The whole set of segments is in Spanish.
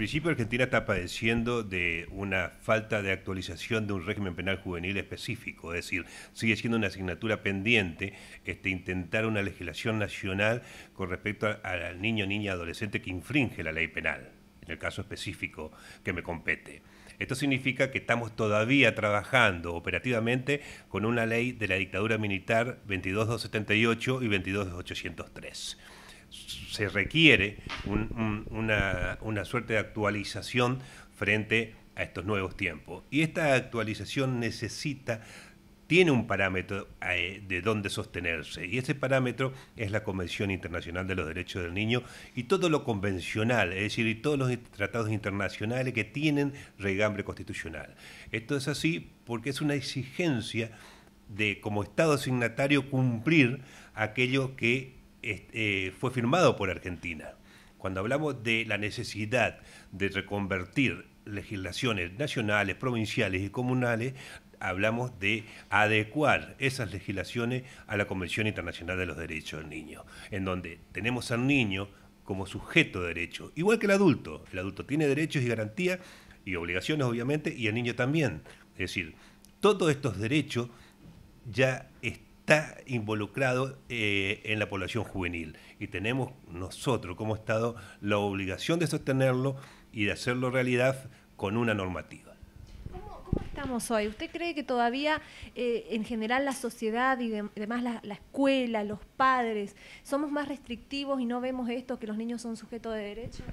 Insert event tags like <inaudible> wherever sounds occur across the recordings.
principio Argentina está padeciendo de una falta de actualización de un régimen penal juvenil específico, es decir, sigue siendo una asignatura pendiente este, intentar una legislación nacional con respecto al niño, niña, adolescente que infringe la ley penal, en el caso específico que me compete. Esto significa que estamos todavía trabajando operativamente con una ley de la dictadura militar 22278 y 22803 se requiere una, una suerte de actualización frente a estos nuevos tiempos. Y esta actualización necesita tiene un parámetro eh, de dónde sostenerse y ese parámetro es la Convención Internacional de los Derechos del Niño y todo lo convencional, es decir, y todos los tratados internacionales que tienen regambre constitucional. Esto es así porque es una exigencia de como Estado signatario cumplir aquello que eh, fue firmado por Argentina. Cuando hablamos de la necesidad de reconvertir legislaciones nacionales, provinciales y comunales, hablamos de adecuar esas legislaciones a la Convención Internacional de los Derechos del Niño, en donde tenemos al niño como sujeto de derecho, igual que el adulto. El adulto tiene derechos y garantías y obligaciones, obviamente, y el niño también. Es decir, todos estos derechos ya están está involucrado eh, en la población juvenil. Y tenemos nosotros como Estado la obligación de sostenerlo y de hacerlo realidad con una normativa. ¿Cómo, estamos hoy? ¿Usted cree que todavía eh, en general la sociedad y además la, escuela, los padres, somos más restrictivos y no vemos esto, que los niños son sujetos de derecho?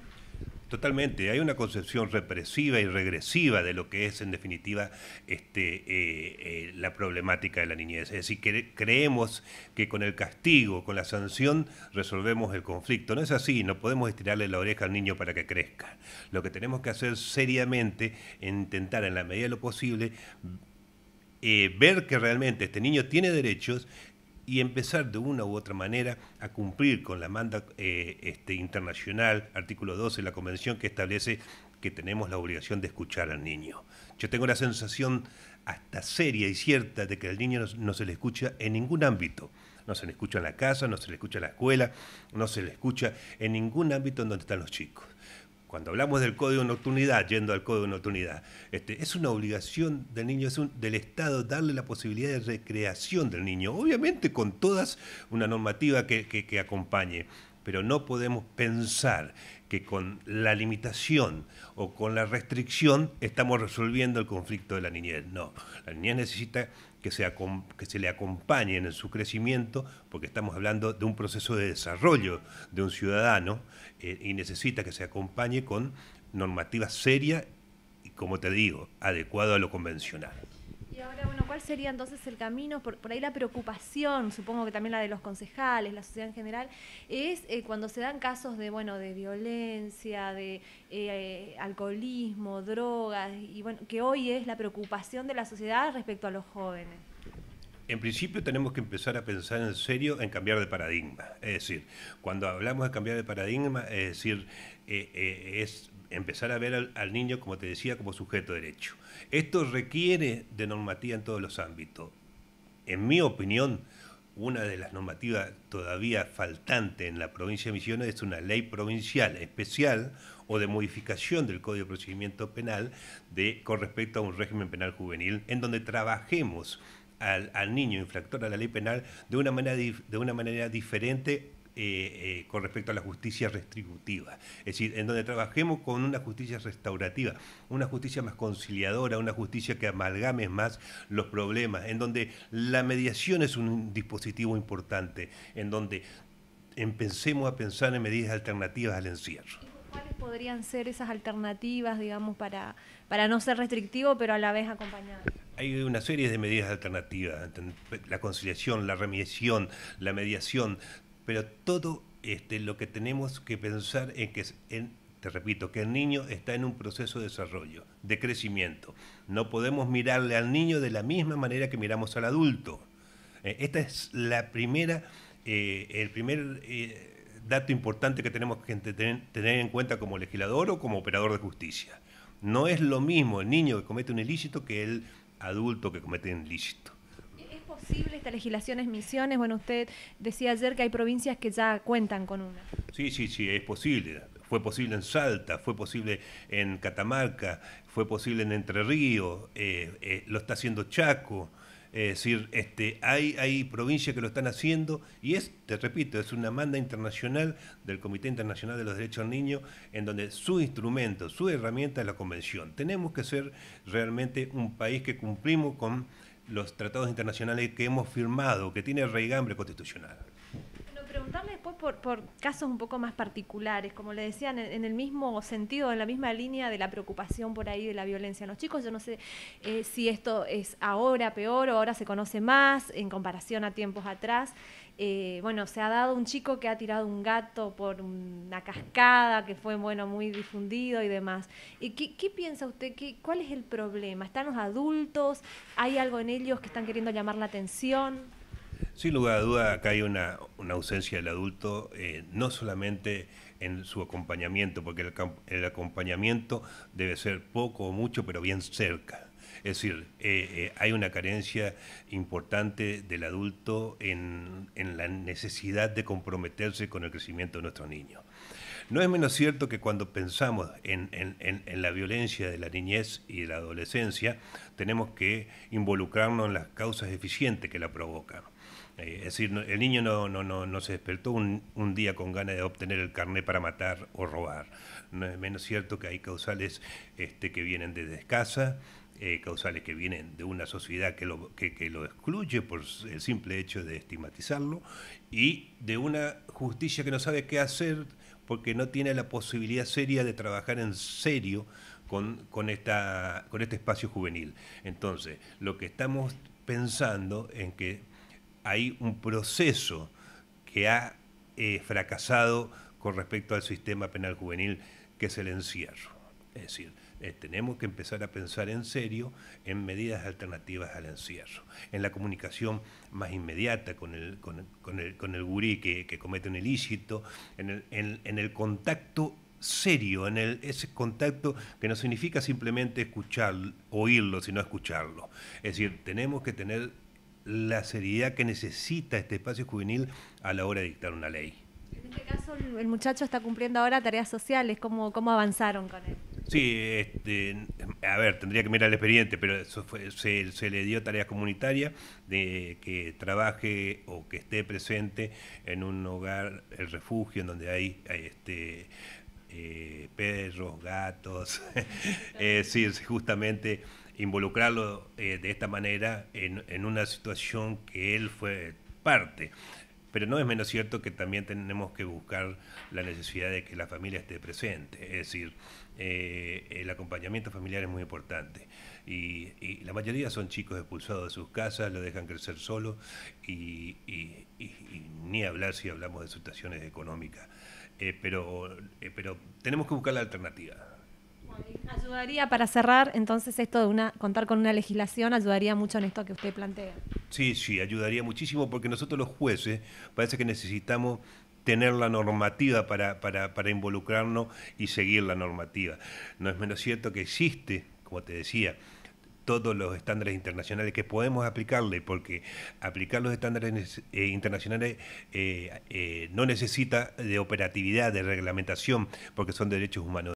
Totalmente, hay una concepción represiva y regresiva de lo que es en definitiva este, eh, eh, la problemática de la niñez. Es decir, que creemos que con el castigo, con la sanción, resolvemos el conflicto. No es así, no podemos estirarle la oreja al niño para que crezca. Lo que tenemos que hacer seriamente es intentar en la medida de lo posible eh, ver que realmente este niño tiene derechos y empezar de una u otra manera a cumplir con la manda eh, este, internacional, artículo 12 de la Convención, que establece que tenemos la obligación de escuchar al niño. Yo tengo la sensación hasta seria y cierta de que al niño no, no se le escucha en ningún ámbito. No se le escucha en la casa, no se le escucha en la escuela, no se le escucha en ningún ámbito en donde están los chicos cuando hablamos del código de nocturnidad, yendo al código de nocturnidad, este, es una obligación del niño, es del Estado darle la posibilidad de recreación del niño, obviamente con todas una normativa que, que, que acompañe, pero no podemos pensar que con la limitación o con la restricción estamos resolviendo el conflicto de la niñez. No, la niñez necesita que se, le acompañen en su crecimiento, porque estamos hablando de un proceso de desarrollo de un ciudadano eh, y necesita que se acompañe con normativa seria y, como te digo, adecuado a lo convencional sería entonces el camino? Por, ahí la preocupación, supongo que también la de los concejales, la sociedad en general, es eh, cuando se dan casos de, bueno, de violencia, de eh, alcoholismo, drogas, y bueno, que hoy es la preocupación de la sociedad respecto a los jóvenes. En principio tenemos que empezar a pensar en serio en cambiar de paradigma. Es decir, cuando hablamos de cambiar de paradigma, es decir, eh, es empezar a ver al, niño, como te decía, como sujeto de derecho. Esto requiere de normativa en todos los ámbitos. En mi opinión, una de las normativas todavía faltante en la provincia de Misiones es una ley provincial especial o de modificación del Código de Procedimiento Penal de, con respecto a un régimen penal juvenil en donde trabajemos al, niño infractor a la ley penal de una manera, de una manera diferente eh, eh, con respecto a la justicia restributiva. Es decir, en donde trabajemos con una justicia restaurativa, una justicia más conciliadora, una justicia que amalgame más los problemas, en donde la mediación es un dispositivo importante, en donde empecemos a pensar en medidas alternativas al encierro. ¿Cuáles podrían ser esas alternativas, digamos, para, para no ser restrictivo, pero a la vez acompañar? hay una serie de medidas alternativas, la conciliación, la remisión, la mediación, pero todo este, lo que tenemos que pensar es que, te repito, que el niño está en un proceso de desarrollo, de crecimiento. No podemos mirarle al niño de la misma manera que miramos al adulto. este esta es la primera, eh, el primer eh, dato importante que tenemos que tener en cuenta como legislador o como operador de justicia. No es lo mismo el niño que comete un ilícito que el adulto que comete un ilícito posible esta legislación es Misiones? Bueno, usted decía ayer que hay provincias que ya cuentan con una. Sí, sí, sí, es posible. Fue posible en Salta, fue posible en Catamarca, fue posible en Entre Ríos, eh, eh, lo está haciendo Chaco. Es decir, este, hay, hay provincias que lo están haciendo y es, te repito, es una manda internacional del Comité Internacional de los Derechos del Niño en donde su instrumento, su herramienta es la convención. Tenemos que ser realmente un país que cumplimos con los tratados internacionales que hemos firmado, que tiene reigambre constitucional. Bueno, preguntarle después por, casos un poco más particulares, como le decían, en, el mismo sentido, en la misma línea de la preocupación por ahí de la violencia en los chicos, yo no sé eh, si esto es ahora peor o ahora se conoce más en comparación a tiempos atrás. Eh, bueno, se ha dado un chico que ha tirado un gato por una cascada que fue bueno, muy difundido y demás. ¿Y qué, piensa usted? Qué, ¿Cuál es el problema? ¿Están los adultos? ¿Hay algo en ellos que están queriendo llamar la atención? Sin lugar a duda, acá hay una, ausencia del adulto, eh, no solamente en su acompañamiento, porque el acompañamiento debe ser poco o mucho, pero bien cerca es decir, eh, eh, hay una carencia importante del adulto en, en la necesidad de comprometerse con el crecimiento de nuestro niño. No es menos cierto que cuando pensamos en, en, en, la violencia de la niñez y de la adolescencia, tenemos que involucrarnos en las causas eficientes que la provocan. Eh, es decir, el niño no, no, no, no se despertó un, un, día con ganas de obtener el carné para matar o robar. No es menos cierto que hay causales este, que vienen desde casa. Eh, causales que vienen de una sociedad que lo, que, lo excluye por el simple hecho de estigmatizarlo y de una justicia que no sabe qué hacer porque no tiene la posibilidad seria de trabajar en serio con, con, este espacio juvenil. Entonces, lo que estamos pensando en que hay un proceso que ha eh, fracasado con respecto al sistema penal juvenil, que es el encierro. Es decir, eh, tenemos que empezar a pensar en serio en medidas alternativas al encierro, en la comunicación más inmediata con el, con gurí que, comete un ilícito, en el, en el contacto serio, en el, ese contacto que no significa simplemente escuchar, oírlo, sino escucharlo. Es decir, tenemos que tener la seriedad que necesita este espacio juvenil a la hora de dictar una ley. En este caso, el muchacho está cumpliendo ahora tareas sociales. ¿Cómo, cómo avanzaron con él? Sí, este, a ver, tendría que mirar el expediente, pero eso fue, se, le dio tarea comunitaria de que trabaje o que esté presente en un hogar, el refugio, en donde hay, este, eh, perros, gatos, <laughs> eh, sí, justamente involucrarlo eh, de esta manera en, en una situación que él fue parte pero no es menos cierto que también tenemos que buscar la necesidad de que la familia esté presente, es decir, eh, el acompañamiento familiar es muy importante. Y, la mayoría son chicos expulsados de sus casas, lo dejan crecer solo y, ni hablar si hablamos de situaciones económicas. Eh, pero, eh, pero tenemos que buscar la alternativa. Ayudaría para cerrar entonces esto de contar con una legislación, ayudaría mucho en esto que usted plantea. Sí, sí, ayudaría muchísimo porque nosotros los jueces parece que necesitamos tener la normativa para, para, involucrarnos y seguir la normativa. No es menos cierto que existe, como te decía, todos los estándares internacionales que podemos aplicarle, porque aplicar los estándares eh, internacionales eh, eh, no necesita de operatividad, de reglamentación, porque son derechos humanos.